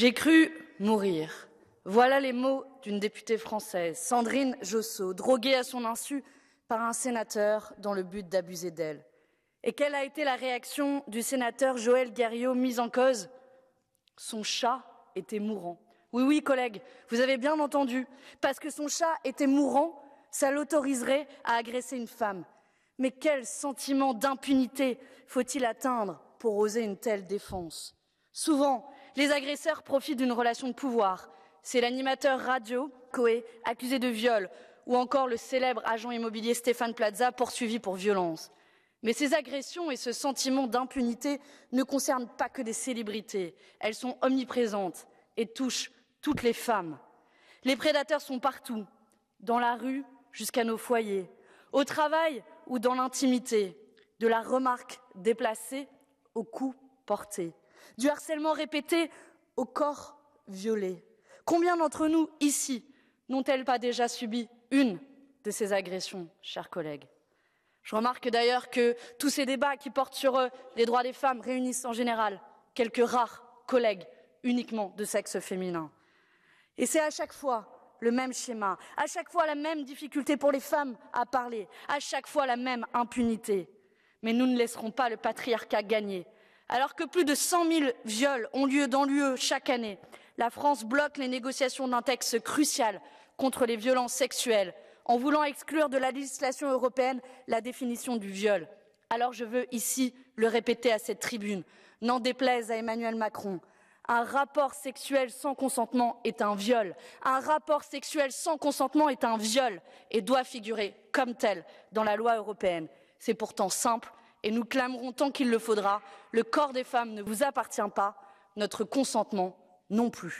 J'ai cru mourir. Voilà les mots d'une députée française, Sandrine Josso, droguée à son insu par un sénateur dans le but d'abuser d'elle. Et quelle a été la réaction du sénateur Joël Guerriot mis en cause Son chat était mourant. Oui, oui, collègues, vous avez bien entendu. Parce que son chat était mourant, ça l'autoriserait à agresser une femme. Mais quel sentiment d'impunité faut-il atteindre pour oser une telle défense Souvent, les agresseurs profitent d'une relation de pouvoir. C'est l'animateur radio, Coe, accusé de viol, ou encore le célèbre agent immobilier Stéphane Plaza, poursuivi pour violence. Mais ces agressions et ce sentiment d'impunité ne concernent pas que des célébrités. Elles sont omniprésentes et touchent toutes les femmes. Les prédateurs sont partout, dans la rue jusqu'à nos foyers, au travail ou dans l'intimité, de la remarque déplacée au coup porté du harcèlement répété au corps violé. Combien d'entre nous ici n'ont-elles pas déjà subi une de ces agressions, chers collègues Je remarque d'ailleurs que tous ces débats qui portent sur eux, les droits des femmes réunissent en général quelques rares collègues uniquement de sexe féminin. Et c'est à chaque fois le même schéma, à chaque fois la même difficulté pour les femmes à parler, à chaque fois la même impunité. Mais nous ne laisserons pas le patriarcat gagner alors que plus de 100 000 viols ont lieu dans l'UE chaque année, la France bloque les négociations d'un texte crucial contre les violences sexuelles en voulant exclure de la législation européenne la définition du viol. Alors je veux ici le répéter à cette tribune, n'en déplaise à Emmanuel Macron, un rapport sexuel sans consentement est un viol. Un rapport sexuel sans consentement est un viol et doit figurer comme tel dans la loi européenne. C'est pourtant simple, et nous clamerons tant qu'il le faudra, le corps des femmes ne vous appartient pas, notre consentement non plus.